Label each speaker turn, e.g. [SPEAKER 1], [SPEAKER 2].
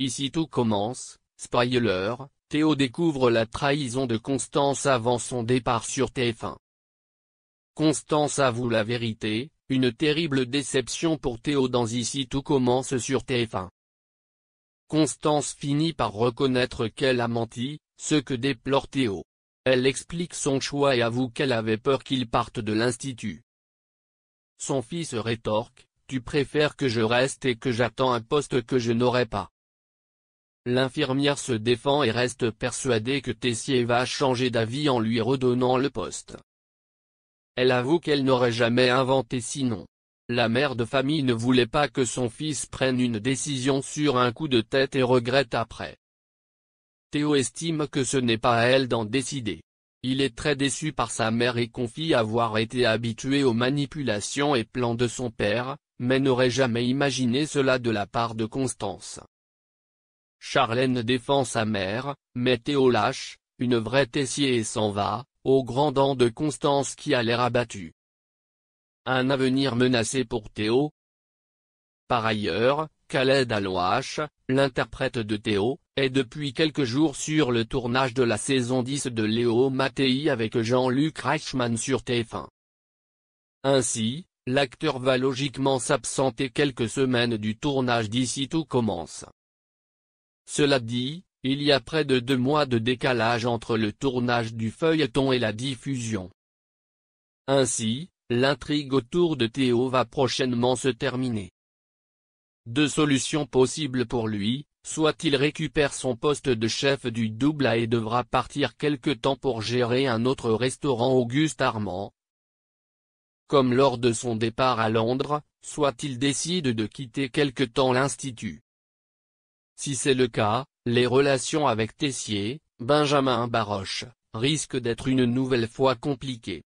[SPEAKER 1] Ici tout commence, spoiler, Théo découvre la trahison de Constance avant son départ sur TF1. Constance avoue la vérité, une terrible déception pour Théo dans Ici tout commence sur TF1. Constance finit par reconnaître qu'elle a menti, ce que déplore Théo. Elle explique son choix et avoue qu'elle avait peur qu'il parte de l'institut. Son fils rétorque, tu préfères que je reste et que j'attends un poste que je n'aurai pas. L'infirmière se défend et reste persuadée que Tessier va changer d'avis en lui redonnant le poste. Elle avoue qu'elle n'aurait jamais inventé sinon. La mère de famille ne voulait pas que son fils prenne une décision sur un coup de tête et regrette après. Théo estime que ce n'est pas à elle d'en décider. Il est très déçu par sa mère et confie avoir été habitué aux manipulations et plans de son père, mais n'aurait jamais imaginé cela de la part de Constance. Charlène défend sa mère, mais Théo lâche, une vraie Tessier et s'en va, au grand dents de Constance qui a l'air abattu. Un avenir menacé pour Théo Par ailleurs, Khaled Alouache, l'interprète de Théo, est depuis quelques jours sur le tournage de la saison 10 de Léo Mattei avec Jean-Luc Reichmann sur TF1. Ainsi, l'acteur va logiquement s'absenter quelques semaines du tournage d'ici tout commence. Cela dit, il y a près de deux mois de décalage entre le tournage du feuilleton et la diffusion. Ainsi, l'intrigue autour de Théo va prochainement se terminer. Deux solutions possibles pour lui, soit il récupère son poste de chef du double A et devra partir quelque temps pour gérer un autre restaurant Auguste Armand. Comme lors de son départ à Londres, soit il décide de quitter quelque temps l'Institut. Si c'est le cas, les relations avec Tessier, Benjamin Baroche, risquent d'être une nouvelle fois compliquées.